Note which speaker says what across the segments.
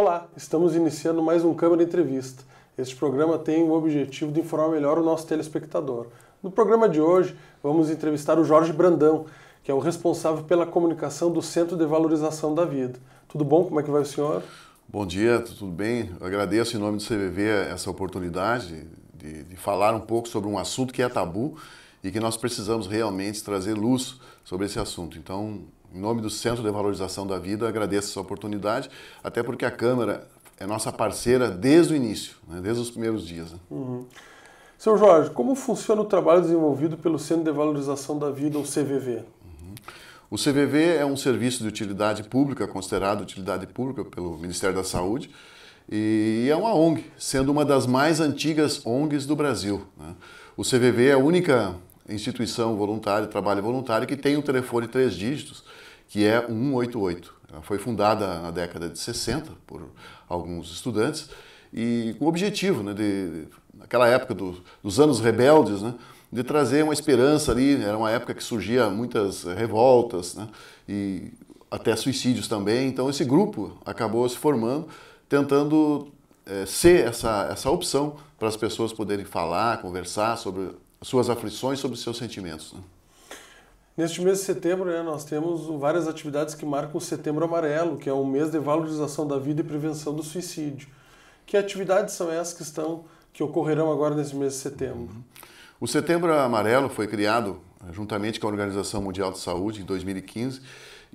Speaker 1: Olá, estamos iniciando mais um Câmara Entrevista. Este programa tem o objetivo de informar melhor o nosso telespectador. No programa de hoje, vamos entrevistar o Jorge Brandão, que é o responsável pela comunicação do Centro de Valorização da Vida. Tudo bom? Como é que vai o senhor?
Speaker 2: Bom dia, tudo bem? Eu agradeço em nome do CVV essa oportunidade de, de falar um pouco sobre um assunto que é tabu e que nós precisamos realmente trazer luz sobre esse assunto. Então, em nome do Centro de Valorização da Vida, agradeço essa oportunidade, até porque a Câmara é nossa parceira desde o início, né? desde os primeiros dias. Né?
Speaker 1: Uhum. Seu Jorge, como funciona o trabalho desenvolvido pelo Centro de Valorização da Vida, o CVV? Uhum.
Speaker 2: O CVV é um serviço de utilidade pública, considerado utilidade pública pelo Ministério da Saúde, e é uma ONG, sendo uma das mais antigas ONGs do Brasil. Né? O CVV é a única instituição voluntária, trabalho voluntário, que tem um telefone três dígitos, que é 188. Ela foi fundada na década de 60 por alguns estudantes e com o objetivo, né, de, naquela época do, dos anos rebeldes, né, de trazer uma esperança ali. Era uma época que surgia muitas revoltas né, e até suicídios também. Então esse grupo acabou se formando, tentando é, ser essa, essa opção para as pessoas poderem falar, conversar sobre suas aflições, sobre seus sentimentos. Né?
Speaker 1: Neste mês de setembro, né, nós temos várias atividades que marcam o Setembro Amarelo, que é um mês de valorização da vida e prevenção do suicídio. Que atividades são essas que estão que ocorrerão agora nesse mês de setembro? Uhum.
Speaker 2: O Setembro Amarelo foi criado eh, juntamente com a Organização Mundial de Saúde em 2015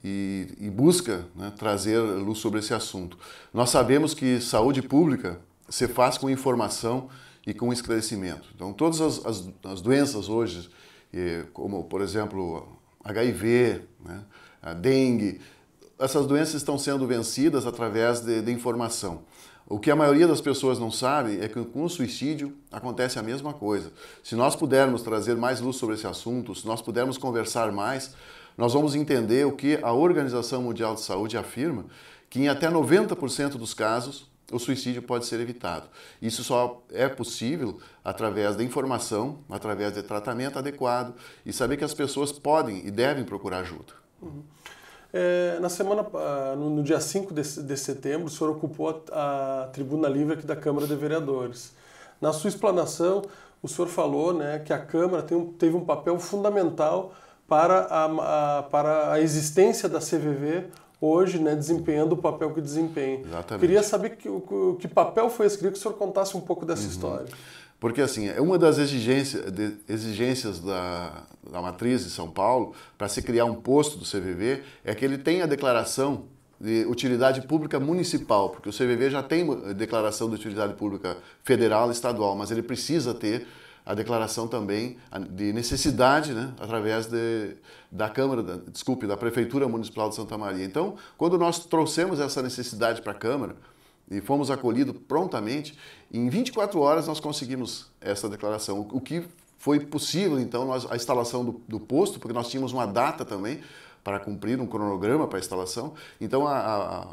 Speaker 2: e, e busca né, trazer luz sobre esse assunto. Nós sabemos que saúde pública se faz com informação e com esclarecimento. Então, todas as, as, as doenças hoje, eh, como por exemplo HIV, né? dengue. Essas doenças estão sendo vencidas através de, de informação. O que a maioria das pessoas não sabe é que com o suicídio acontece a mesma coisa. Se nós pudermos trazer mais luz sobre esse assunto, se nós pudermos conversar mais, nós vamos entender o que a Organização Mundial de Saúde afirma, que em até 90% dos casos o suicídio pode ser evitado. Isso só é possível através da informação, através de tratamento adequado e saber que as pessoas podem e devem procurar ajuda.
Speaker 1: Uhum. É, na semana, ah, no, no dia 5 de, de, setembro, o senhor ocupou a, a, tribuna livre aqui da Câmara de Vereadores. Na sua explanação, o senhor falou né, que a Câmara tem, teve um papel fundamental para a, a, para a existência da CVV hoje, né, desempenhando o papel que desempenha. Exatamente. Queria saber que, que papel foi esse, queria que o senhor contasse um pouco dessa uhum. história.
Speaker 2: Porque, assim, é uma das exigência, de, exigências da, da matriz de São Paulo para se criar um posto do CVV é que ele tenha a declaração de utilidade pública municipal, porque o CVV já tem declaração de utilidade pública federal e estadual, mas ele precisa ter a declaração também de necessidade, né, através de, da Câmara, da, desculpe, da Prefeitura Municipal de Santa Maria. Então, quando nós trouxemos essa necessidade para a Câmara e fomos acolhidos prontamente, em 24 horas nós conseguimos essa declaração, o que foi possível, então, nós, a instalação do, do posto, porque nós tínhamos uma data também para cumprir um cronograma para a instalação. Então, a, a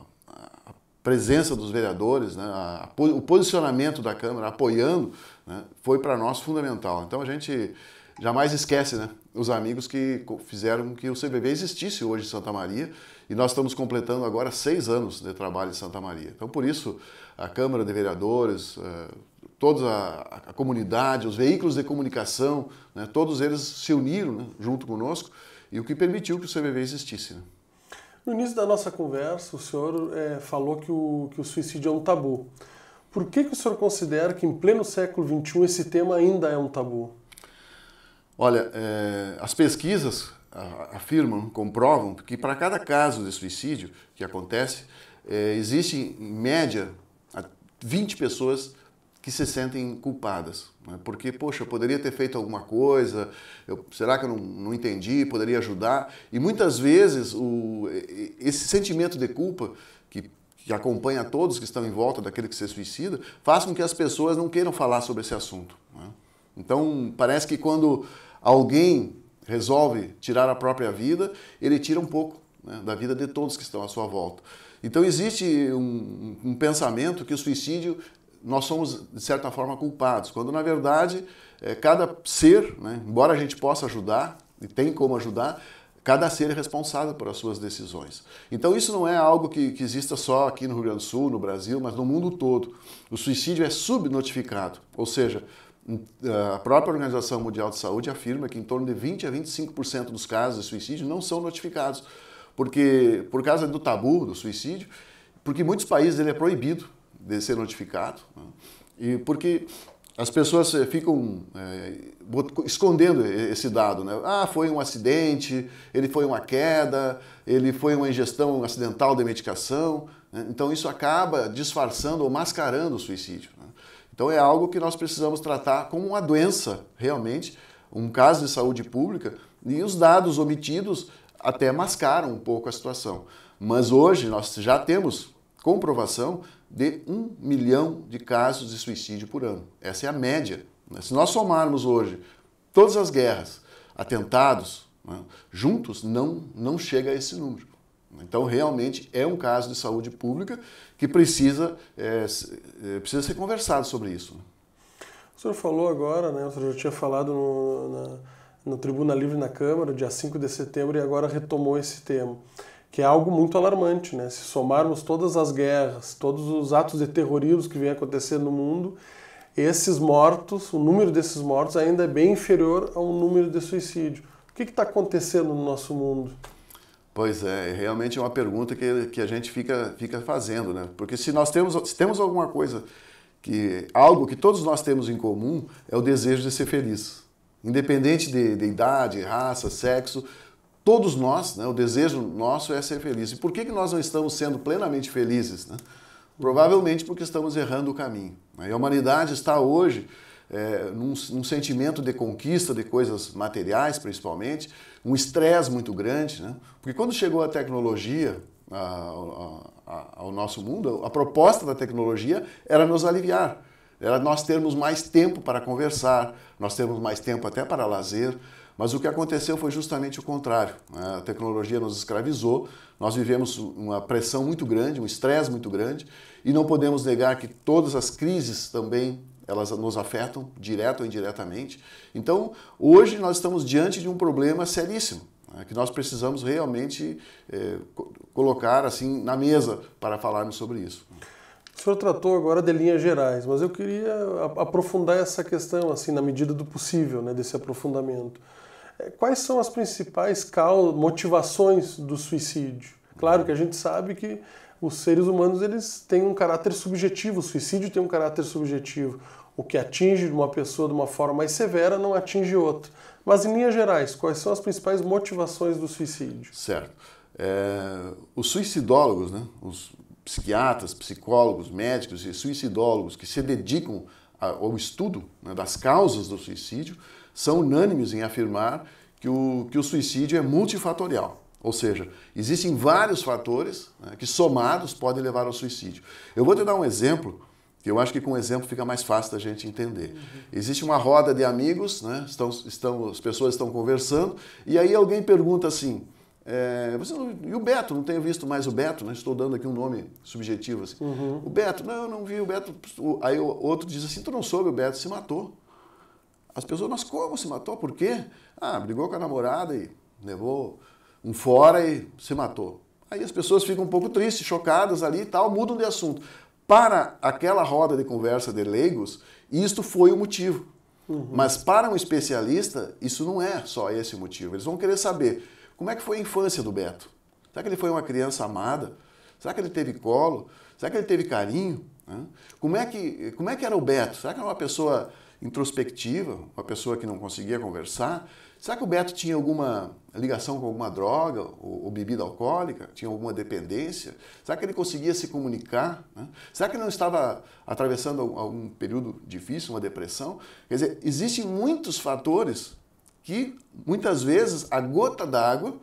Speaker 2: presença dos vereadores, né, a, o posicionamento da Câmara apoiando, né, foi para nós fundamental. Então a gente jamais esquece né, os amigos que fizeram que o CBB existisse hoje em Santa Maria e nós estamos completando agora seis anos de trabalho em Santa Maria. Então por isso a Câmara de Vereadores, eh, toda a, comunidade, os veículos de comunicação, né, todos eles se uniram né, junto conosco e o que permitiu que o CBB existisse. Né.
Speaker 1: No início da nossa conversa, o senhor é, falou que o, que o suicídio é um tabu. Por que, que o senhor considera que, em pleno século XXI, esse tema ainda é um tabu?
Speaker 2: Olha, é, as pesquisas ah, afirmam, comprovam que para cada caso de suicídio que acontece, é, existe, em média, 20 pessoas que se sentem culpadas né? Porque, poxa, eu poderia ter feito alguma coisa, eu, será que eu não, não, entendi, poderia ajudar? E muitas vezes o, esse sentimento de culpa que, que acompanha todos que estão em volta daquele que se suicida faz com que as pessoas não queiram falar sobre esse assunto. Né? Então, parece que quando alguém resolve tirar a própria vida, ele tira um pouco né, da vida de todos que estão à sua volta. Então existe um, um, pensamento que o suicídio nós somos, de certa forma, culpados, quando na verdade é, cada ser, né, embora a gente possa ajudar, e tem como ajudar, cada ser é responsável por as suas decisões. Então isso não é algo que, que, exista só aqui no Rio Grande do Sul, no Brasil, mas no mundo todo. O suicídio é subnotificado, ou seja, é, a própria Organização Mundial de Saúde afirma que em torno de 20 a 25% dos casos de suicídio não são notificados, porque por causa do tabu do suicídio, porque em muitos países ele é proibido, de ser notificado. Né? E porque as pessoas eh, ficam é, escondendo esse dado, né? Ah, foi um acidente, ele foi uma queda, ele foi uma ingestão acidental de medicação. Né? Então isso acaba disfarçando ou mascarando o suicídio. Né? Então é algo que nós precisamos tratar como uma doença, realmente, um caso de saúde pública, e os dados omitidos até mascaram um pouco a situação. Mas hoje nós já temos comprovação de um milhão de casos de suicídio por ano. Essa é a média. Né? Se nós somarmos hoje todas as guerras, atentados, né, juntos, não, não chega a esse número. Então, realmente é um caso de saúde pública que precisa, é, precisa ser conversado sobre isso. Né?
Speaker 1: O senhor falou agora, né, o senhor já tinha falado no, na, no Tribuna Livre na Câmara, dia 5 de setembro, e agora retomou esse tema que é algo muito alarmante, né? Se somarmos todas as guerras, todos os atos de terrorismo que vem acontecendo no mundo, esses mortos, o número desses mortos ainda é bem inferior ao número de suicídio. O que está acontecendo no nosso mundo?
Speaker 2: Pois é, realmente é uma pergunta que, que a gente fica, fica fazendo, né? Porque se nós temos, se temos alguma coisa, que algo que todos nós temos em comum é o desejo de ser feliz. Independente de, de idade, raça, sexo, todos nós, né, o desejo nosso é ser feliz. E por que, que nós não estamos sendo plenamente felizes? Né? Provavelmente porque estamos errando o caminho. Né? E a humanidade está hoje é, num, num, sentimento de conquista de coisas materiais, principalmente, um estresse muito grande. Né? Porque quando chegou a tecnologia a, a, a, ao nosso mundo, a proposta da tecnologia era nos aliviar, era nós termos mais tempo para conversar, nós termos mais tempo até para lazer mas o que aconteceu foi justamente o contrário. Né? A tecnologia nos escravizou, nós vivemos uma pressão muito grande, um estresse muito grande, e não podemos negar que todas as crises também elas nos afetam direto ou indiretamente. Então, hoje nós estamos diante de um problema seríssimo né, que nós precisamos realmente é, colocar assim na mesa
Speaker 1: para falarmos sobre isso. O senhor tratou agora de linhas gerais, mas eu queria aprofundar essa questão assim na medida do possível, né, desse aprofundamento. Quais são as principais motivações do suicídio? Claro que a gente sabe que os seres humanos eles têm um caráter subjetivo, o suicídio tem um caráter subjetivo. O que atinge uma pessoa de uma forma mais severa não atinge outra. Mas, em linhas gerais, quais são as principais motivações do suicídio?
Speaker 2: Certo. É, os suicidólogos, né? os psiquiatras, psicólogos, médicos e suicidólogos que se dedicam ao estudo né, das causas do suicídio, são unânimes em afirmar que o, que o suicídio é multifatorial. Ou seja, existem vários fatores né, que somados podem levar ao suicídio. Eu vou te dar um exemplo, que eu acho que com um exemplo fica mais fácil da gente entender. Uhum. Existe uma roda de amigos, né, estão, estão, as pessoas estão conversando, e aí alguém pergunta assim, é, você não, e o Beto, não tenho visto mais o Beto, né? estou dando aqui um nome subjetivo. Assim. Uhum. O Beto, não, eu não vi o Beto. aí o outro diz assim: tu não soube, o Beto se matou. As pessoas, mas como se matou? Por quê? Ah, brigou com a namorada e levou um fora e se matou. Aí as pessoas ficam um pouco tristes, chocadas ali e tal, mudam de assunto. Para aquela roda de conversa de leigos, isto foi o motivo. Uhum. Mas para um especialista, isso não é só esse motivo. Eles vão querer saber como é que foi a infância do Beto. Será que ele foi uma criança amada? Será que ele teve colo? Será que ele teve carinho? Como é que, como é que era o Beto? Será que era uma pessoa introspectiva, uma pessoa que não conseguia conversar. Será que o Beto tinha alguma ligação com alguma droga ou, ou bebida alcoólica? Tinha alguma dependência? Será que ele conseguia se comunicar? Né? Será que não estava atravessando algum período difícil, uma depressão? Quer dizer, existem muitos fatores que muitas vezes a gota d'água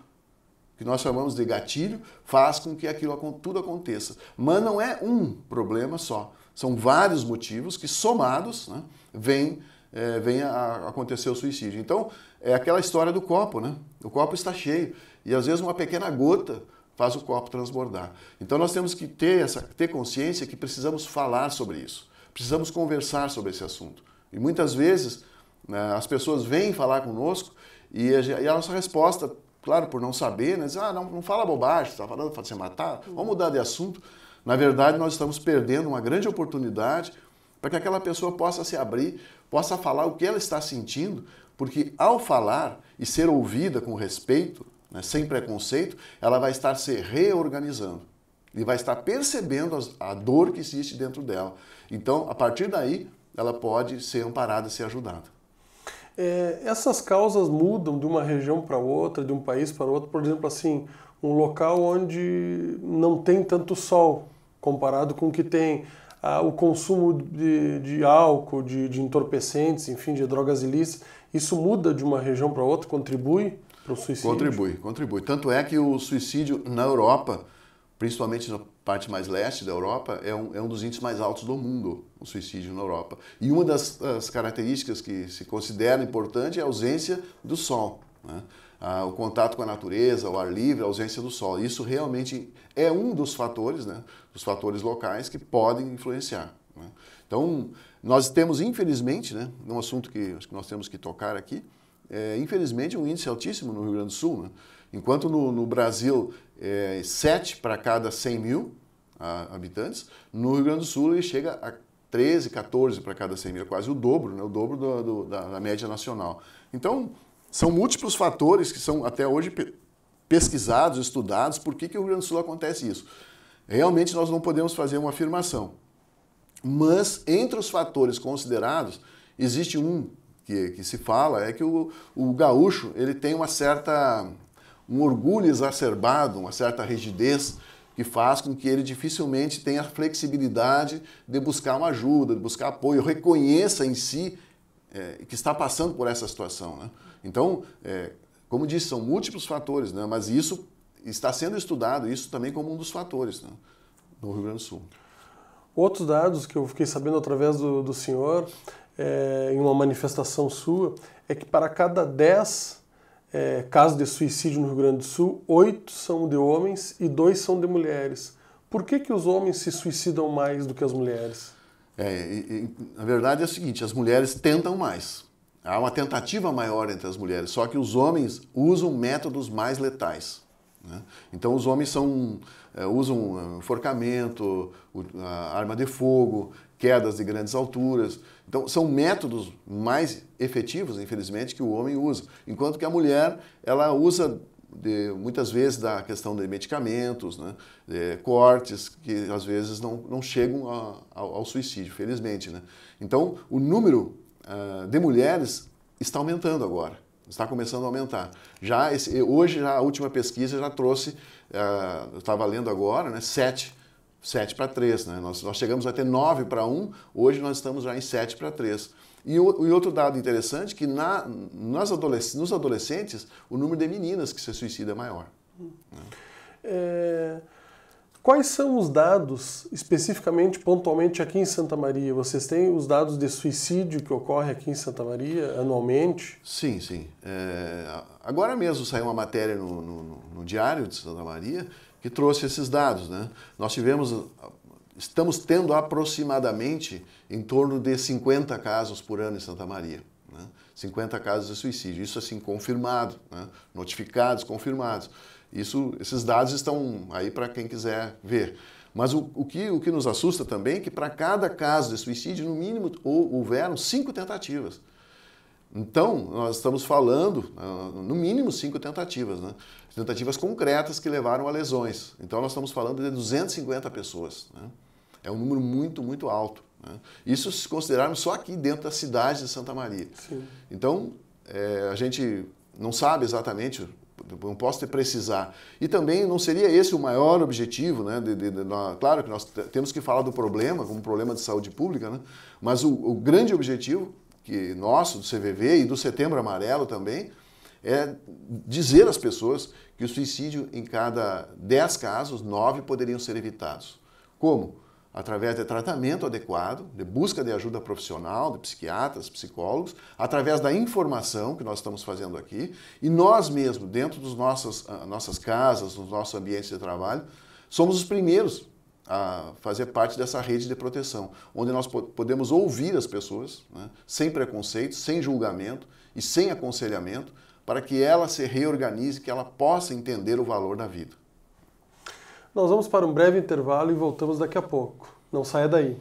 Speaker 2: que nós chamamos de gatilho, faz com que aquilo tudo aconteça. Mas não é um problema só. São vários motivos que, somados, né, vêm é, vem a acontecer o suicídio. Então, é aquela história do copo, né? O copo está cheio e às vezes uma pequena gota faz o copo transbordar. Então, nós temos que ter essa ter consciência que precisamos falar sobre isso. Precisamos conversar sobre esse assunto. E muitas vezes né, as pessoas vêm falar conosco e a, e a nossa resposta, claro, por não saber, né, diz, ah, não, não fala bobagem, está falando para se matar, vamos mudar de assunto. Na verdade, nós estamos perdendo uma grande oportunidade para que aquela pessoa possa se abrir, possa falar o que ela está sentindo, porque ao falar e ser ouvida com respeito, né, sem preconceito, ela vai estar se reorganizando e vai estar percebendo a dor que existe dentro dela. Então, a partir daí, ela pode ser amparada e ser ajudada.
Speaker 1: É, essas causas mudam de uma região para outra, de um país para outro. Por exemplo, assim, um local onde não tem tanto sol, comparado com o que tem ah, o consumo de, de álcool, de, de, entorpecentes, enfim, de drogas ilícitas, isso muda de uma região para outra, contribui para o suicídio? Contribui, contribui. Tanto é que o suicídio na Europa,
Speaker 2: principalmente na parte mais leste da Europa, é um, é um dos índices mais altos do mundo, o suicídio na Europa. E uma das, das características que se considera importante é a ausência do sol. Né? ah, o contato com a natureza, o ar livre, a ausência do sol. Isso realmente é um dos fatores, né, dos fatores locais que podem influenciar. Né? Então, nós temos, infelizmente, né, um assunto que acho que nós temos que tocar aqui, é, infelizmente, um índice altíssimo no Rio Grande do Sul. Né? Enquanto no, no Brasil, é, 7 para cada 100 mil a, ah, habitantes, no Rio Grande do Sul ele chega a 13, 14 para cada 100 mil, é quase o dobro, né? o dobro do, do, da, da média nacional. Então, são múltiplos fatores que são até hoje pesquisados, estudados, por que, que o Rio Grande do Sul acontece isso. Realmente nós não podemos fazer uma afirmação. Mas entre os fatores considerados, existe um que, que se fala, é que o, o gaúcho ele tem uma certa um orgulho exacerbado, uma certa rigidez que faz com que ele dificilmente tenha flexibilidade de buscar uma ajuda, de buscar apoio, reconheça em si é, que está passando por essa situação. Né? Então, é, como disse, são múltiplos fatores, né? mas isso está sendo estudado, isso também como um dos fatores né? no Rio Grande do Sul.
Speaker 1: Outros dados que eu fiquei sabendo através do, do senhor, é, em uma manifestação sua, é que para cada 10 é, casos de suicídio no Rio Grande do Sul, 8 são de homens e 2 são de mulheres. Por que, que os homens se suicidam mais do que as mulheres?
Speaker 2: É, e, e,
Speaker 1: na verdade é o seguinte: as
Speaker 2: mulheres tentam mais. Há uma tentativa maior entre as mulheres, só que os homens usam métodos mais letais. Né? Então, os homens são, eh, usam enforcamento, eh, arma de fogo, quedas de grandes alturas. Então, são métodos mais efetivos, infelizmente, que o homem usa. Enquanto que a mulher, ela usa de, muitas vezes da questão de medicamentos, né? de cortes, que às vezes não, não chegam a, ao, ao, suicídio, felizmente. Né? Então, o número ah, de mulheres está aumentando agora, está começando a aumentar. Já esse, hoje, já a última pesquisa já trouxe, uh, eu estava lendo agora, né, 7, 7 para 3. Né? Nós, nós chegamos até 9 para 1, hoje nós estamos já em 7 para 3. E, o, e, outro dado interessante, que na, nas adolesc nos adolescentes, o número de
Speaker 1: meninas que se suicida é maior. Né? É... Quais são os dados, especificamente, pontualmente aqui em Santa Maria? Vocês têm os dados de suicídio que ocorre aqui em Santa Maria anualmente? Sim, sim. É, agora mesmo saiu
Speaker 2: uma matéria no, no, no, Diário de Santa Maria que trouxe esses dados. Né? Nós tivemos, estamos tendo aproximadamente em torno de 50 casos por ano em Santa Maria. Né? 50 casos de suicídio. Isso, assim, confirmado, né? notificados, confirmados. Isso, esses dados estão aí para quem quiser ver. Mas o, o, que, o que nos assusta também é que para cada caso de suicídio, no mínimo, houveram cinco tentativas. Então, nós estamos falando, ah, no mínimo, cinco tentativas, né? tentativas concretas que levaram a lesões. Então, nós estamos falando de 250 pessoas. Né? É um número muito, muito alto. Né? Isso se considerarmos só aqui dentro da cidade de Santa Maria. Sim. Então, é, a gente não sabe exatamente não posso te precisar. E também não seria esse o maior objetivo, né? De, de, de, claro que nós temos que falar do problema, como problema de saúde pública, né? mas o, o grande objetivo que nosso, do CVV e do Setembro Amarelo também, é dizer às pessoas que o suicídio em cada 10 casos, 9 poderiam ser evitados. Como? através de tratamento adequado, de busca de ajuda profissional, de psiquiatras, psicólogos, através da informação que nós estamos fazendo aqui, e nós mesmos, dentro das nossas, ah, nossas casas, nos nossos ambientes de trabalho, somos os primeiros a fazer parte dessa rede de proteção, onde nós podemos ouvir as pessoas, né, sem preconceito, sem julgamento e sem aconselhamento, para que ela se reorganize, que ela possa entender o valor da vida.
Speaker 1: Nós vamos para um breve intervalo e voltamos daqui a pouco. Não saia daí.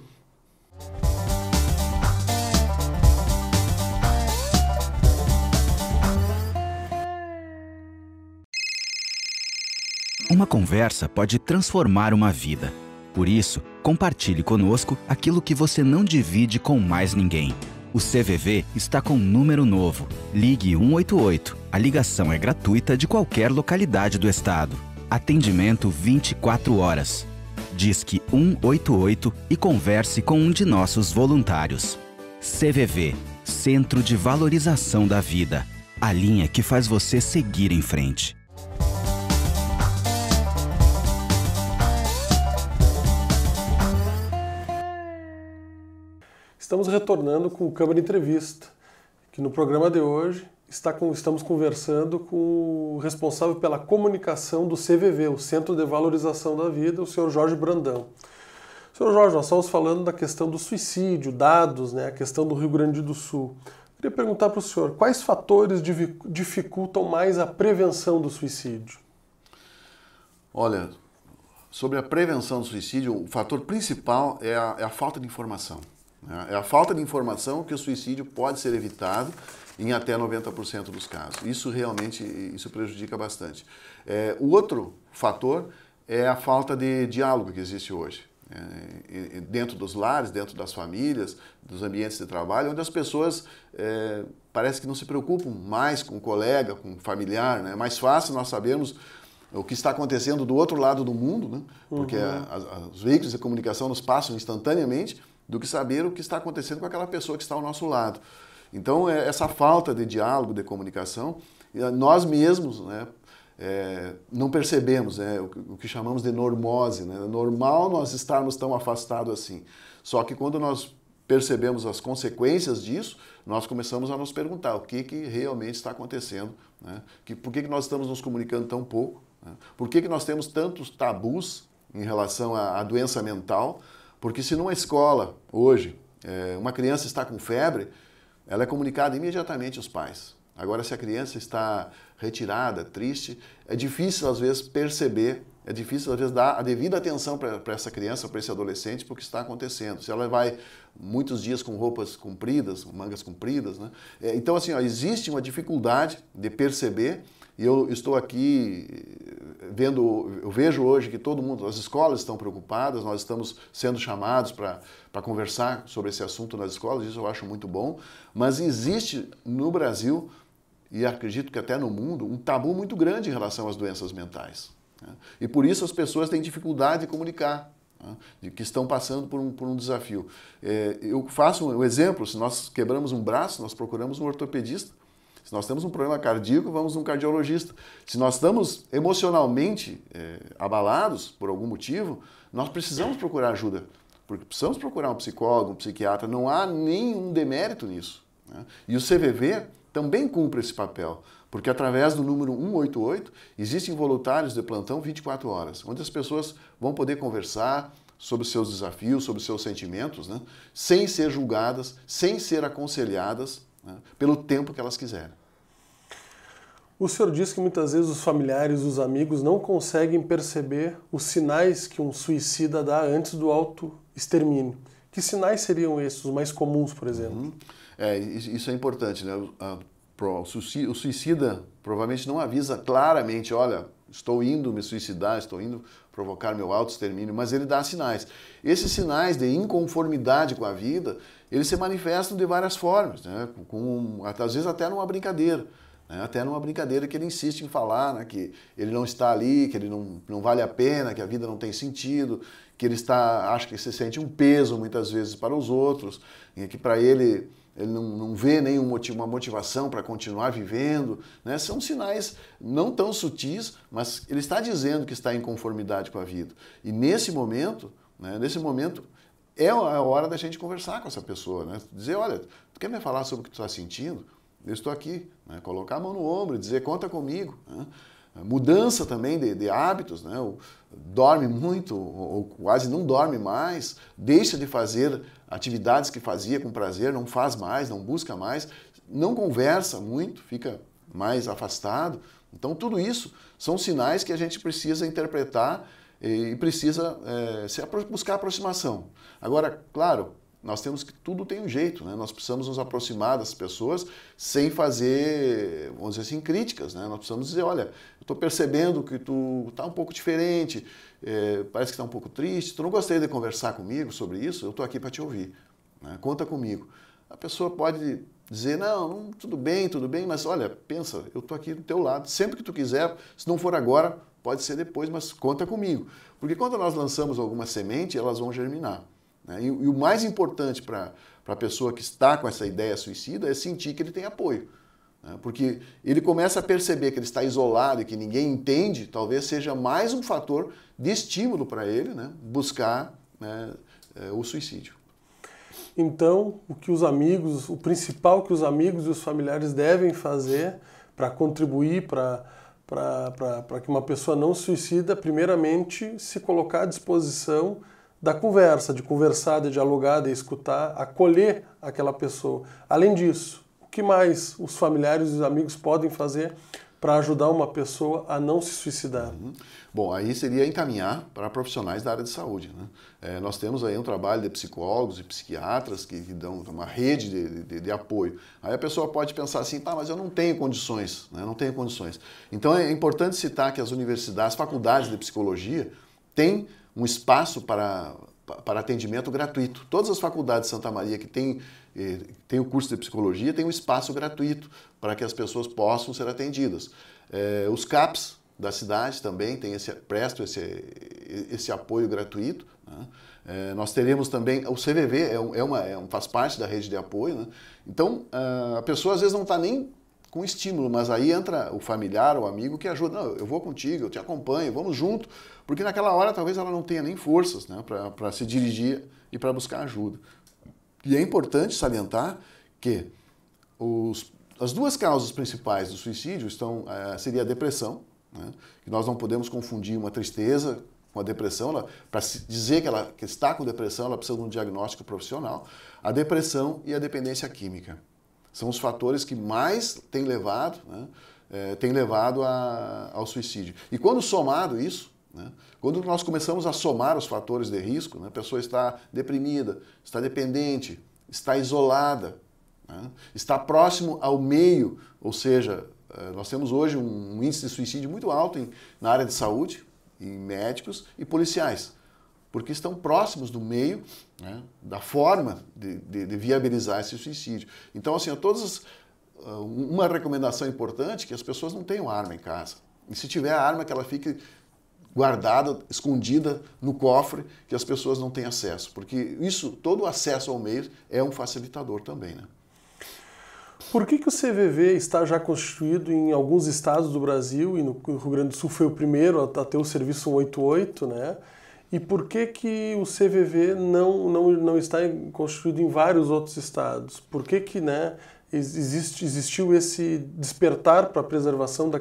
Speaker 1: Uma conversa pode transformar uma vida. Por isso, compartilhe conosco aquilo que você não divide com mais ninguém. O CVV está com um número novo. Ligue 188. A ligação é gratuita de qualquer localidade do estado. Atendimento 24 horas. Disque 188 e converse com um de nossos voluntários. CVV Centro de Valorização da Vida a linha que faz você seguir em frente. Estamos retornando com o Câmara Entrevista, que no programa de hoje está com, estamos conversando com o responsável pela comunicação do CVV, o Centro de Valorização da Vida, o senhor Jorge Brandão. Senhor Jorge, nós estamos falando da questão do suicídio, dados, né, a questão do Rio Grande do Sul. Queria perguntar para o senhor quais fatores dificultam mais a prevenção do suicídio?
Speaker 2: Olha, sobre a prevenção do suicídio, o fator principal é a, é a falta de informação. Né? É a falta de informação que o suicídio pode ser evitado em até 90% dos casos. Isso realmente isso prejudica bastante. É, o outro fator é a falta de diálogo que existe hoje. É, dentro dos lares, dentro das famílias, dos ambientes de trabalho, onde as pessoas é, parece que não se preocupam mais com o colega, com o familiar. Né? É mais fácil nós sabermos o que está acontecendo do outro lado do mundo, né? porque uhum. os veículos de comunicação nos passam instantaneamente, do que saber o que está acontecendo com aquela pessoa que está ao nosso lado. Então, é essa falta de diálogo, de comunicação, ah, nós mesmos né, é, não percebemos né, o que chamamos de normose. Né? É normal nós estarmos tão afastados assim. Só que quando nós percebemos as consequências disso, nós começamos a nos perguntar o que, que realmente está acontecendo, né? que, por que, que nós estamos nos comunicando tão pouco, né? por que, que nós temos tantos tabus em relação à, à doença mental, porque se numa escola, hoje, é, uma criança está com febre, ela é comunicada imediatamente aos pais. Agora, se a criança está retirada, triste, é difícil às vezes perceber, é difícil às vezes dar a devida atenção para essa criança, para esse adolescente, porque está acontecendo. Se ela vai muitos dias com roupas compridas, mangas compridas, né? É, então assim, ó, existe uma dificuldade de perceber e eu estou aqui eh, vendo, eu vejo hoje que todo mundo, as escolas estão preocupadas, nós estamos sendo chamados para conversar sobre esse assunto nas escolas, isso eu acho muito bom, mas existe no Brasil, e acredito que até no mundo, um tabu muito grande em relação às doenças mentais. Né? E por isso as pessoas têm dificuldade de comunicar, né? de que estão passando por um, por um desafio. É, eu faço um exemplo, se nós quebramos um braço, nós procuramos um ortopedista, se nós temos um problema cardíaco, vamos a um cardiologista. Se nós estamos emocionalmente é, abalados por algum motivo, nós precisamos procurar ajuda. Porque precisamos procurar um psicólogo, um psiquiatra. Não há nenhum demérito nisso. Né? E o CVV também cumpre esse papel. Porque através do número 188 existem voluntários de plantão 24 horas, onde as pessoas vão poder conversar, sobre os seus desafios, sobre os seus sentimentos, né? sem ser julgadas, sem ser aconselhadas né? pelo tempo que elas quiserem.
Speaker 1: O senhor diz que muitas vezes os familiares, os amigos não conseguem perceber os sinais que um suicida dá antes do auto-extermínio. Que sinais seriam esses, os mais comuns, por exemplo? Uhum.
Speaker 2: É, isso é importante, né? O suicida provavelmente não avisa claramente, olha, estou indo me suicidar, estou indo provocar meu auto-extermínio, mas ele dá sinais. Esses sinais de inconformidade com a vida, eles se manifestam de várias formas, né? com, às vezes até numa brincadeira. Né? Até numa brincadeira que ele insiste em falar né? que ele não está ali, que ele não, não vale a pena, que a vida não tem sentido, que ele está, acho que se sente um peso muitas vezes para os outros, e que para ele ele não, não vê nenhuma motivação para continuar vivendo. Né? São sinais não tão sutis, mas ele está dizendo que está em conformidade com a vida. E nesse momento, né? nesse momento, é a hora da gente conversar com essa pessoa, né? dizer, olha, tu quer me falar sobre o que tu está sentindo? eu estou aqui. Né? Colocar a mão no ombro, dizer conta comigo. Né? Mudança também de, de hábitos, né? Ou, dorme muito ou, ou quase não dorme mais, deixa de fazer atividades que fazia com prazer, não faz mais, não busca mais, não conversa muito, fica mais afastado. Então, tudo isso são sinais que a gente precisa interpretar e precisa é, buscar aproximação. Agora, claro, nós temos que tudo tem um jeito, né? Nós precisamos nos aproximar das pessoas sem fazer, vamos dizer assim, críticas, né? Nós precisamos dizer, olha, eu estou percebendo que tu está um pouco diferente, é, parece que está um pouco triste, tu não gostaria de conversar comigo sobre isso? Eu estou aqui para te ouvir, né? conta comigo. A pessoa pode dizer, não, tudo bem, tudo bem, mas olha, pensa, eu estou aqui do teu lado, sempre que tu quiser, se não for agora, pode ser depois, mas conta comigo. Porque quando nós lançamos alguma semente, elas vão germinar. Né? E, e o mais importante para a pessoa que está com essa ideia suicida é sentir que ele tem apoio. Né? Porque ele começa a perceber que ele está isolado e que ninguém entende, talvez seja mais um fator de estímulo para ele né? buscar né,
Speaker 1: eh, o suicídio. Então, o que os amigos, o principal que os amigos e os familiares devem fazer para contribuir para que uma pessoa não suicida, primeiramente se colocar à disposição da conversa, de conversar, de dialogar, de escutar, acolher aquela pessoa. Além disso, o que mais os familiares e os amigos podem fazer para ajudar uma pessoa a não se suicidar? Uhum. Bom, aí seria encaminhar para profissionais da área de saúde. Né?
Speaker 2: É, nós temos aí um trabalho de psicólogos e psiquiatras que, que dão uma rede de, de, de, apoio. Aí a pessoa pode pensar assim, tá, mas eu não tenho condições, né? não tenho condições. Então é importante citar que as universidades, as faculdades de psicologia têm um espaço para, para atendimento gratuito. Todas as faculdades de Santa Maria que têm eh, tem o curso de psicologia, tem um espaço gratuito para que as pessoas possam ser atendidas. É, os CAPs da cidade também tem esse, prestam esse, esse apoio gratuito. Né? É, nós teremos também, o CVV é, um, é uma, é faz parte da rede de apoio. Né? Então, ah, a pessoa às vezes não está nem com estímulo, mas aí entra o familiar, o amigo que ajuda. Não, eu vou contigo, eu te acompanho, vamos junto, porque naquela hora talvez ela não tenha nem forças né, para se dirigir e para buscar ajuda. E é importante salientar que os, as duas causas principais do suicídio estão, eh, seria a depressão, né, que nós não podemos confundir uma tristeza com a depressão, para dizer que ela que está com depressão, ela precisa de um diagnóstico profissional, a depressão e a dependência química são os fatores que mais têm levado, né, é, levado a, ao suicídio. E quando somado isso, né, quando nós começamos a somar os fatores de risco, né, a pessoa está deprimida, está dependente, está isolada, né, está próximo ao meio, ou seja, eh, nós temos hoje um índice de suicídio muito alto em, na área de saúde, em médicos e policiais, porque estão próximos do meio né, da forma de, de, de, viabilizar esse suicídio. Então, assim, todas ah, uma recomendação importante é que as pessoas não tenham arma em casa. E se tiver arma, que ela fique guardada, escondida no cofre, que as pessoas não têm acesso. Porque isso, todo o acesso ao meio é um facilitador também, né?
Speaker 1: Por que, que o CVV está já constituído em alguns estados do Brasil e no Rio Grande do Sul foi o primeiro a ter o serviço 188, né? E por que, que o CVV não, não, não está constituído em vários outros estados? Por que, que né, existe, existiu esse despertar para a preservação da,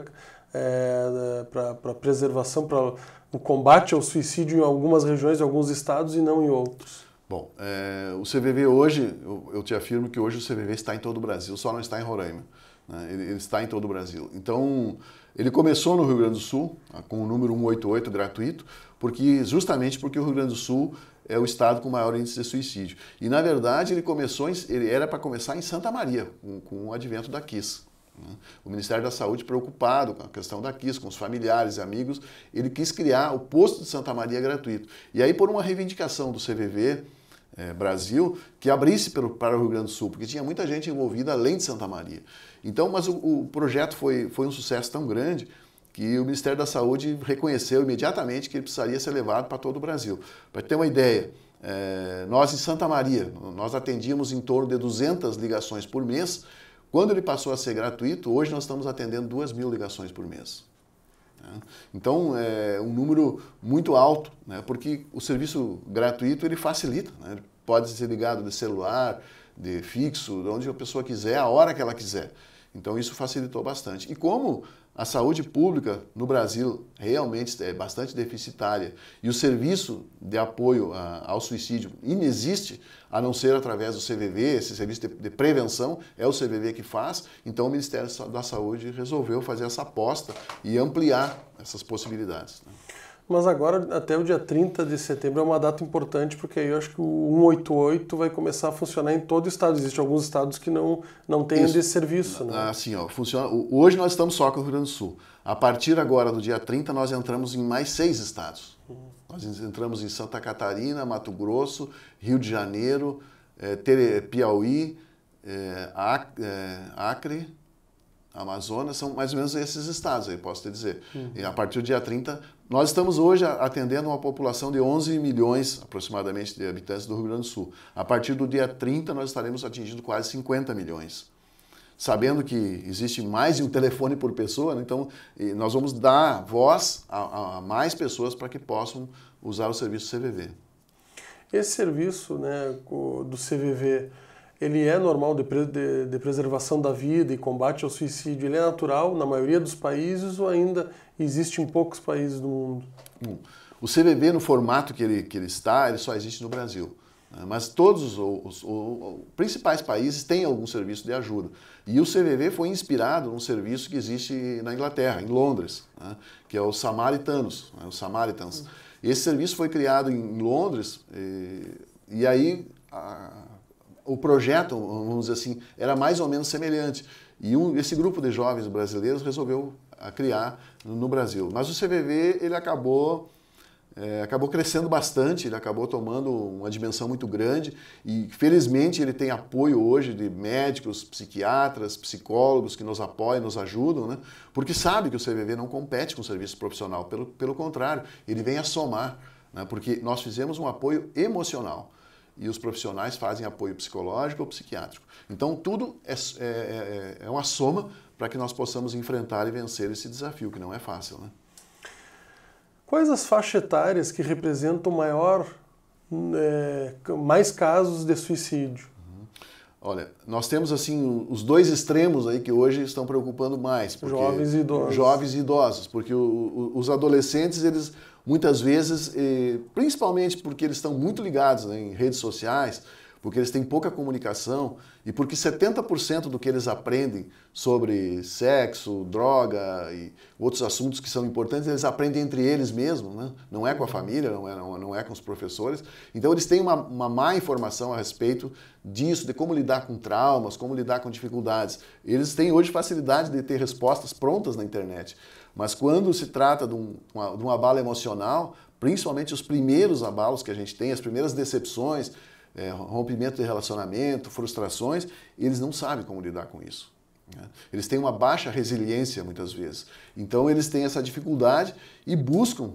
Speaker 1: é, para preservação, para o combate ao suicídio em algumas regiões, em alguns estados e não em outros? Bom, é, o CVV hoje, eu, eu, te afirmo que hoje o
Speaker 2: CVV está em todo o Brasil, só não está em Roraima. Né? Ele, ele, está em todo o Brasil. Então, ele começou no Rio Grande do Sul, ah, com o número 188 gratuito, porque justamente porque o Rio Grande do Sul é o estado com maior índice de suicídio. E na verdade ele começou, em, ele era para começar em Santa Maria, com, com o advento da Kiss. Né? O Ministério da Saúde, preocupado com a questão da KISS, com os familiares e amigos, ele quis criar o posto de Santa Maria gratuito. E aí, por uma reivindicação do CVV, é, Brasil, que abrisse pelo, para o Rio Grande do Sul, porque tinha muita gente envolvida além de Santa Maria. Então, mas o, o projeto foi, foi um sucesso tão grande que o Ministério da Saúde reconheceu imediatamente que ele precisaria ser levado para todo o Brasil. Para ter uma ideia, é, nós em Santa Maria, nós atendíamos em torno de 200 ligações por mês. Quando ele passou a ser gratuito, hoje nós estamos atendendo 2 mil ligações por mês. Né? Então, é um número muito alto, né? porque o serviço gratuito ele facilita, né? ele pode ser ligado de celular, de fixo, de onde a pessoa quiser, a hora que ela quiser. Então, isso facilitou bastante. E como a saúde pública no Brasil realmente é bastante deficitária e o serviço de apoio ao suicídio inexiste, a não ser através do CVV, esse serviço de, de, prevenção é o CVV que faz, então o Ministério da Saúde resolveu fazer essa aposta e ampliar essas possibilidades. Né?
Speaker 1: Mas agora, até o dia 30 de setembro, é uma data importante, porque aí eu acho que o 188 vai começar a funcionar em todo o estado. Existem alguns estados que não, não têm esse serviço. Né? Assim, ó, funciona, hoje nós estamos só com o Rio Grande do Sul. A partir
Speaker 2: agora, do dia 30, nós entramos em mais seis estados. Nós entramos em Santa Catarina, Mato Grosso, Rio de Janeiro, é, Piauí, é, Acre, Amazonas, são mais ou menos esses estados aí, posso te dizer. Uhum. a partir do dia 30, nós estamos hoje atendendo uma população de 11 milhões aproximadamente de habitantes do Rio Grande do Sul. A partir do dia 30, nós estaremos atingindo quase 50 milhões. Sabendo que existe mais de um telefone por pessoa, né? então nós vamos dar voz a, a mais pessoas para que possam usar o serviço CVV.
Speaker 1: Esse serviço né, do CVV ele é normal de, de, de, preservação da vida e combate ao suicídio, ele é natural na maioria dos países ou ainda existe em poucos países do mundo?
Speaker 2: Hum. O CBB, no formato que ele, que ele está, ele só existe no Brasil. Né? Mas todos os, os, os, os, principais países têm algum serviço de ajuda. E o CBB foi inspirado num serviço que existe na Inglaterra, em Londres, né? que é o Samaritanos. Né? O Samaritans. Hum. Esse serviço foi criado em Londres e, eh, e aí a, o projeto, vamos dizer assim, era mais ou menos semelhante. E um, esse grupo de jovens brasileiros resolveu criar no Brasil. Mas o CVV ele acabou é, acabou crescendo bastante, ele acabou tomando uma dimensão muito grande e felizmente ele tem apoio hoje de médicos, psiquiatras, psicólogos que nos apoiam, nos ajudam, né? porque sabe que o CVV não compete com o serviço profissional, pelo, pelo contrário, ele vem a somar, né? porque nós fizemos um apoio emocional e os profissionais fazem apoio psicológico ou psiquiátrico. Então, tudo é, é, é, é uma soma para que nós possamos enfrentar e vencer esse desafio, que não é fácil. Né?
Speaker 1: Quais as faixas etárias que representam maior, é, mais casos de suicídio? Uhum. Olha, nós temos
Speaker 2: assim os dois extremos aí que hoje estão preocupando mais, jovens e idosos, jovens e idosos, porque o, o, os adolescentes eles muitas vezes, eh, principalmente porque eles estão muito ligados né, em redes sociais, porque eles têm pouca comunicação e porque 70% do que eles aprendem sobre sexo, droga e outros assuntos que são importantes, eles aprendem entre eles mesmos, né? não é com a família, não é, não é com os professores. Então eles têm uma, uma má informação a respeito disso, de como lidar com traumas, como lidar com dificuldades. Eles têm hoje facilidade de ter respostas prontas na internet. Mas quando se trata de, um, uma, de um abalo emocional, principalmente os primeiros abalos que a gente tem, as primeiras decepções, é, rompimento de relacionamento, frustrações, eles não sabem como lidar com isso. Né? Eles têm uma baixa resiliência muitas vezes. Então eles têm essa dificuldade e buscam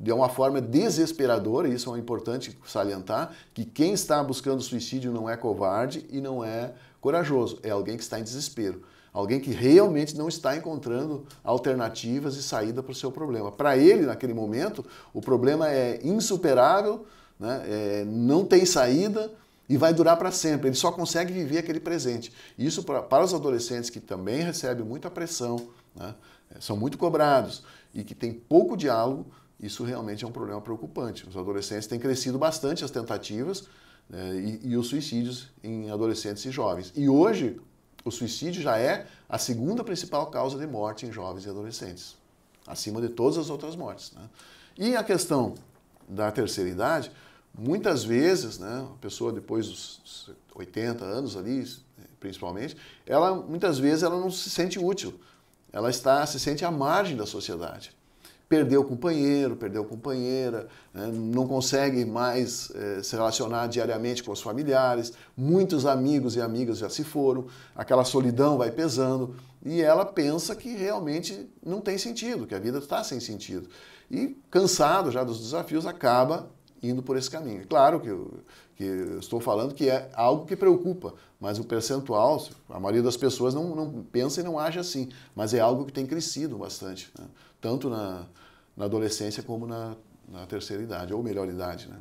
Speaker 2: de uma forma desesperadora, e isso é importante salientar, que quem está buscando suicídio não é covarde e não é corajoso, é alguém que está em desespero. Alguém que realmente não está encontrando alternativas e saída para o seu problema. Para ele, naquele momento, o problema é insuperável, né? É, não tem saída e vai durar para sempre. Ele só consegue viver aquele presente. Isso pra, para os adolescentes que também recebem muita pressão, né? É, são muito cobrados e que tem pouco diálogo, isso realmente é um problema preocupante. Os adolescentes têm crescido bastante as tentativas né, e, e os suicídios em adolescentes e jovens. E hoje, o suicídio já é a segunda principal causa de morte em jovens e adolescentes, acima de todas as outras mortes. Né? E a questão da terceira idade, muitas vezes, né, a pessoa depois dos 80 anos ali, principalmente, ela muitas vezes ela não se sente útil, ela está se sente à margem da sociedade perdeu o companheiro, perdeu a companheira, né, não consegue mais eh, se relacionar diariamente com os familiares, muitos amigos e amigas já se foram, aquela solidão vai pesando e ela pensa que realmente não tem sentido, que a vida está sem sentido. E cansado já dos desafios, acaba indo por esse caminho. É claro que eu, que eu estou falando que é algo que preocupa, mas o percentual, a maioria das pessoas não, não pensa e não age assim, mas é algo que tem crescido bastante, né? tanto na, na adolescência como na, na terceira idade, ou melhor idade, né?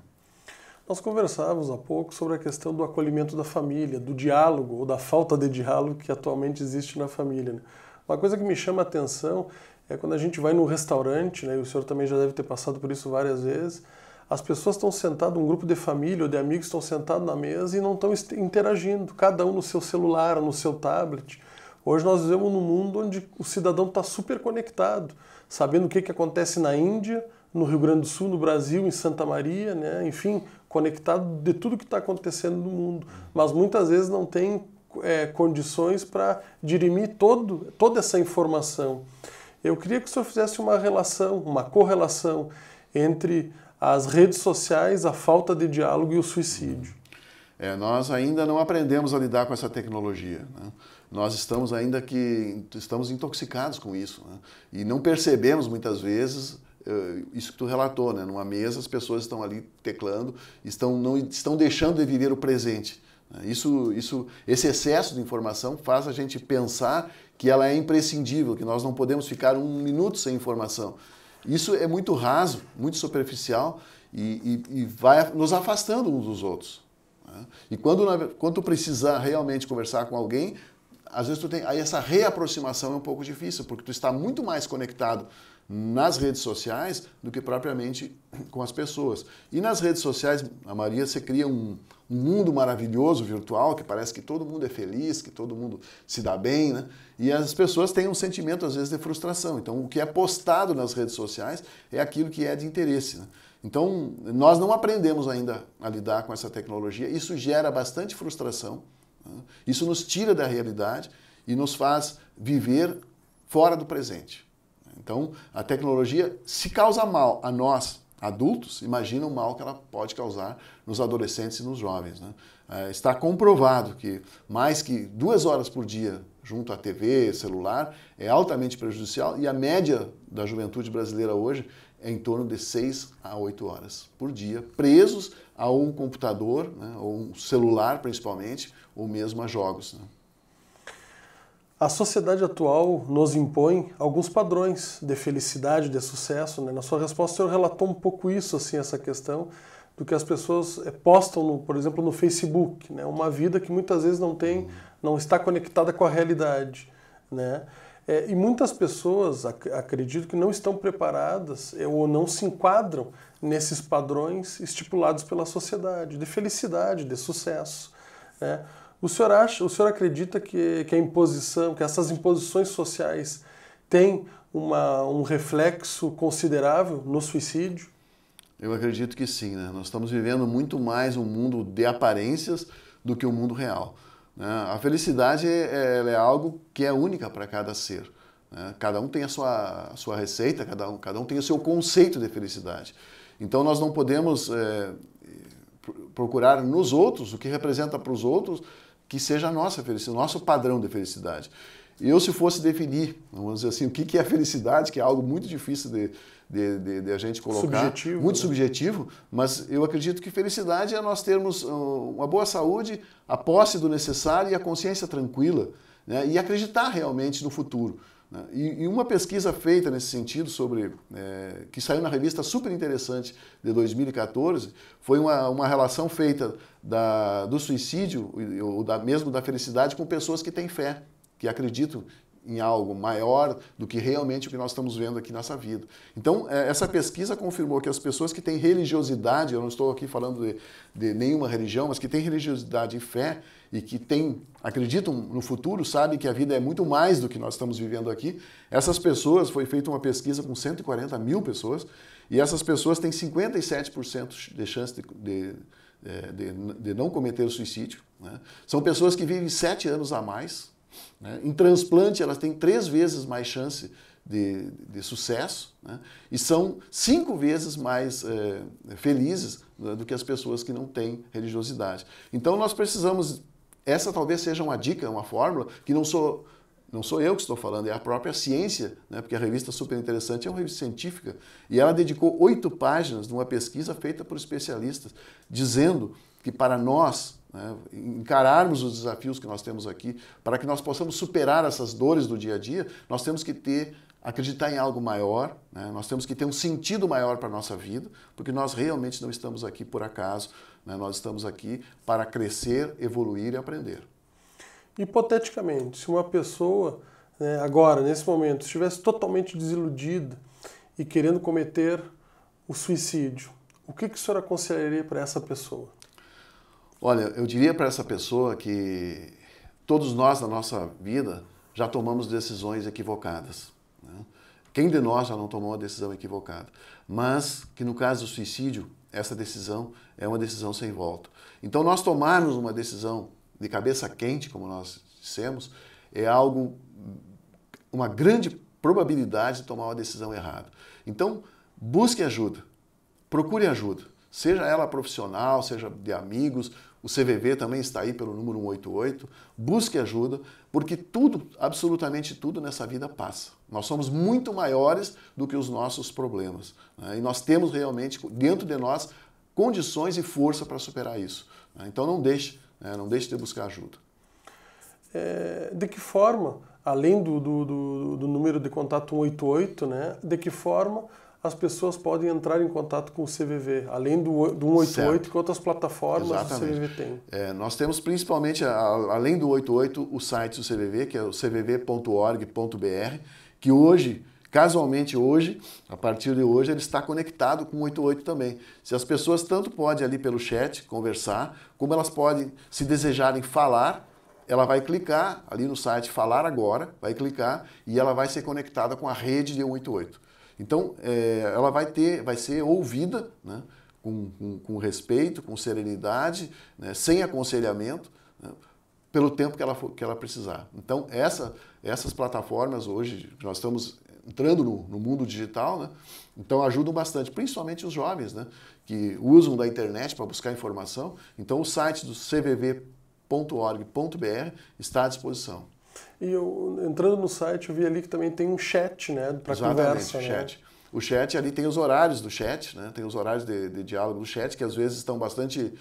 Speaker 1: Nós conversávamos há pouco sobre a questão do acolhimento da família, do diálogo ou da falta de diálogo que atualmente existe na família. Né? Uma coisa que me chama a atenção é quando a gente vai no restaurante, né, e o senhor também já deve ter passado por isso várias vezes, as pessoas estão sentadas, um grupo de família ou de amigos estão sentados na mesa e não estão interagindo, cada um no seu celular, no seu tablet. Hoje nós vivemos num mundo onde o cidadão está super conectado sabendo o que, que acontece na Índia, no Rio Grande do Sul, no Brasil, em Santa Maria, né? enfim, conectado de tudo que está acontecendo no mundo. Mas muitas vezes não tem é, condições para dirimir todo, toda essa informação. Eu queria que o senhor fizesse uma relação, uma correlação entre as redes sociais, a falta de diálogo e o suicídio. É, nós ainda não aprendemos a lidar com essa tecnologia. Né?
Speaker 2: nós estamos ainda que estamos intoxicados com isso né? e não percebemos muitas vezes eh, isso que tu relatou, né? Numa mesa as pessoas estão ali teclando, estão não estão deixando de viver o presente. Né? Isso, isso, esse excesso de informação faz a gente pensar que ela é imprescindível, que nós não podemos ficar um minuto sem informação. Isso é muito raso, muito superficial e, e, e vai nos afastando uns dos outros. Né? E quando, quando precisar realmente conversar com alguém, às vezes tu tem aí essa reaproximação é um pouco difícil, porque tu está muito mais conectado nas redes sociais do que propriamente com as pessoas. E nas redes sociais, a maioria você cria um, um, mundo maravilhoso virtual que parece que todo mundo é feliz, que todo mundo se dá bem, né? E as pessoas têm um sentimento às vezes de frustração. Então, o que é postado nas redes sociais é aquilo que é de interesse. Né? Então, nós não aprendemos ainda a lidar com essa tecnologia. Isso gera bastante frustração né? Isso nos tira da realidade e nos faz viver fora do presente. Então, a tecnologia se causa mal a nós, adultos, imagina o mal que ela pode causar nos adolescentes e nos jovens. Né? Eh, está comprovado que mais que duas horas por dia junto à TV, celular, é altamente prejudicial e a média da juventude brasileira hoje é em torno de seis a oito horas por dia, presos a um computador, né, ou um celular principalmente, ou mesmo a jogos. Né?
Speaker 1: A sociedade atual nos impõe alguns padrões de felicidade, de sucesso. Né? Na sua resposta, o senhor relatou um pouco isso, assim, essa questão do que as pessoas eh, postam, no, por exemplo, no Facebook, né? uma vida que muitas vezes não tem, não está conectada com a realidade, né? É, e muitas pessoas, ac acredito que não estão preparadas é, ou não se enquadram nesses padrões estipulados pela sociedade, de felicidade, de sucesso. Né? O, senhor acha, o senhor acredita que, que a imposição, que essas imposições sociais têm uma, um reflexo considerável no suicídio? Eu acredito que sim. Né? Nós estamos vivendo muito
Speaker 2: mais um mundo de aparências do que o um mundo real. Né? A felicidade é algo que é única para cada ser. Né? Cada um tem a sua, a sua receita, cada um, cada um tem o seu conceito de felicidade. Então nós não podemos é, procurar nos outros o que representa para os outros que seja a nossa felicidade, o nosso padrão de felicidade. Eu, se fosse definir, vamos dizer assim, o que é felicidade, que é algo muito difícil de, de, de, de a gente colocar. Subjetivo, muito né? subjetivo, mas eu acredito que felicidade é nós termos ah, uma boa saúde, a posse do necessário e a consciência tranquila, né? e acreditar realmente no futuro. Né? E, e, uma pesquisa feita nesse sentido, sobre é, que saiu na revista super interessante de 2014, foi uma, uma relação feita da, do suicídio, ou da, mesmo da felicidade, com pessoas que têm fé que acreditam em algo maior do que realmente o que nós estamos vendo aqui nessa vida. Então, é, essa pesquisa confirmou que as pessoas que têm religiosidade, eu não estou aqui falando de, de nenhuma religião, mas que têm religiosidade e fé e que têm, acreditam no futuro, sabem que a vida é muito mais do que nós estamos vivendo aqui, essas pessoas, foi feita uma pesquisa com 140 mil pessoas, e essas pessoas têm 57% de chance de, de, é, de, não cometer suicídio. Né? São pessoas que vivem sete anos a mais, né? Em transplante, elas têm três vezes mais chance de, de sucesso né? e são cinco vezes mais é, felizes do que as pessoas que não têm religiosidade. Então, nós precisamos. Essa talvez seja uma dica, uma fórmula, que não sou não sou eu que estou falando, é a própria ciência, né? porque a revista Super Interessante é uma revista científica, e ela dedicou oito páginas de uma pesquisa feita por especialistas, dizendo que para nós, né? encararmos os desafios que nós temos aqui, para que nós possamos superar essas dores do dia a dia, nós temos que ter acreditar em algo maior, né? nós temos que ter um sentido maior para a nossa vida, porque nós realmente não estamos aqui por acaso, né? nós estamos aqui para crescer, evoluir e aprender.
Speaker 1: Hipoteticamente, se uma pessoa, né, agora, nesse momento, estivesse totalmente desiludida e querendo cometer o suicídio, o que, que o senhor aconselharia para essa pessoa?
Speaker 2: Olha, eu diria para essa pessoa que todos nós na nossa vida já tomamos decisões equivocadas. Né? Quem de nós já não tomou uma decisão equivocada? Mas que no caso do suicídio, essa decisão é uma decisão sem volta. Então, nós tomarmos uma decisão de cabeça quente, como nós dissemos, é algo, uma grande probabilidade de tomar uma decisão errada. Então, busque ajuda, procure ajuda, seja ela profissional, seja de amigos, o CVV também está aí pelo número 188. Busque ajuda, porque tudo, absolutamente tudo nessa vida passa. Nós somos muito maiores do que os nossos problemas. Né? E nós temos realmente dentro de nós condições e força para
Speaker 1: superar isso. Né? Então não deixe, né? não deixe de buscar ajuda. É, de que forma, além do, do, do, do número de contato 188, né, de que forma as pessoas podem entrar em contato com o CVV, além do, do 188, certo. que outras plataformas Exatamente. o CVV tem?
Speaker 2: É, nós temos principalmente, além do 88, o site do CVV, que é o cvv.org.br, que hoje, casualmente hoje, a partir de hoje, ele está conectado com o 88 também. Se as pessoas tanto podem ali pelo chat conversar, como elas podem, se desejarem falar, ela vai clicar ali no site Falar Agora, vai clicar e ela vai ser conectada com a rede de 188. Então, é, ela vai ter, vai ser ouvida, né? com, com, com, respeito, com serenidade, né? sem aconselhamento, né? pelo tempo que ela, for, que ela precisar. Então, essa, essas plataformas hoje, nós estamos entrando no, no mundo digital, né? então ajudam bastante, principalmente os jovens, né? que usam da internet para buscar informação. Então, o site do cvv.org.br está à disposição.
Speaker 1: E eu, entrando no site, eu vi ali que também tem um chat, né? Para conversa. Né? chat.
Speaker 2: O chat ali tem os horários do chat, né? Tem os horários de, de diálogo do chat, que às vezes estão bastante,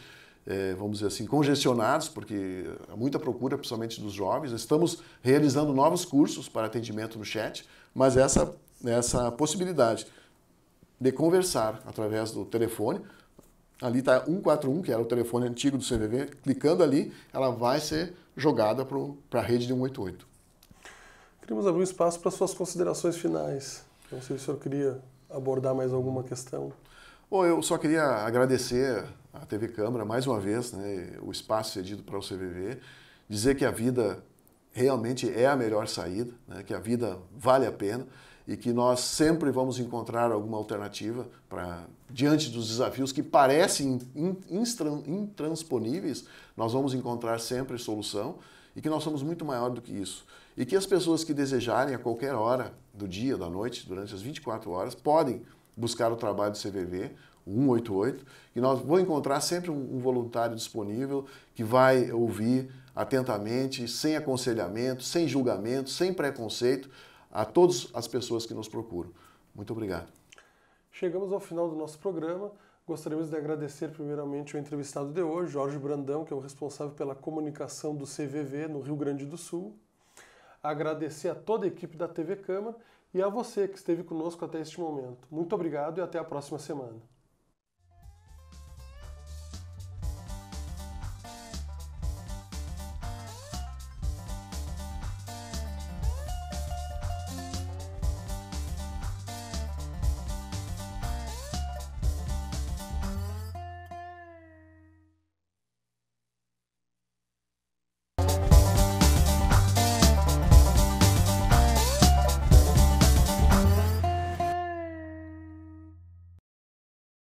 Speaker 2: eh, vamos dizer assim, congestionados, porque há muita procura, principalmente dos jovens. Estamos realizando novos cursos para atendimento no chat, mas essa, essa possibilidade de conversar através do telefone, ali está 141, que era o telefone antigo do CVV, clicando ali, ela vai ser jogada para a rede de 188.
Speaker 1: Queríamos abrir um espaço para suas considerações finais. Não sei se o senhor queria abordar mais alguma questão.
Speaker 2: Bom, eu só queria agradecer à TV Câmara mais uma vez né, o espaço cedido para o CVV, dizer que a vida realmente é a melhor saída, né, que a vida vale a pena e que nós sempre vamos encontrar alguma alternativa para diante dos desafios que parecem intransponíveis, nós vamos encontrar sempre solução e que nós somos muito maior do que isso. E que as pessoas que desejarem a qualquer hora do dia, da noite, durante as 24 horas, podem buscar o trabalho do CVV 188, e nós vamos encontrar sempre um voluntário disponível que vai ouvir atentamente, sem aconselhamento, sem julgamento, sem preconceito, a todas as pessoas que nos procuram. Muito obrigado.
Speaker 1: Chegamos ao final do nosso programa. Gostaríamos de agradecer primeiramente o entrevistado de hoje, Jorge Brandão, que é o responsável pela comunicação do CVV no Rio Grande do Sul. Agradecer a toda a equipe da TV Câmara e a você que esteve conosco até este momento. Muito obrigado e até a próxima semana.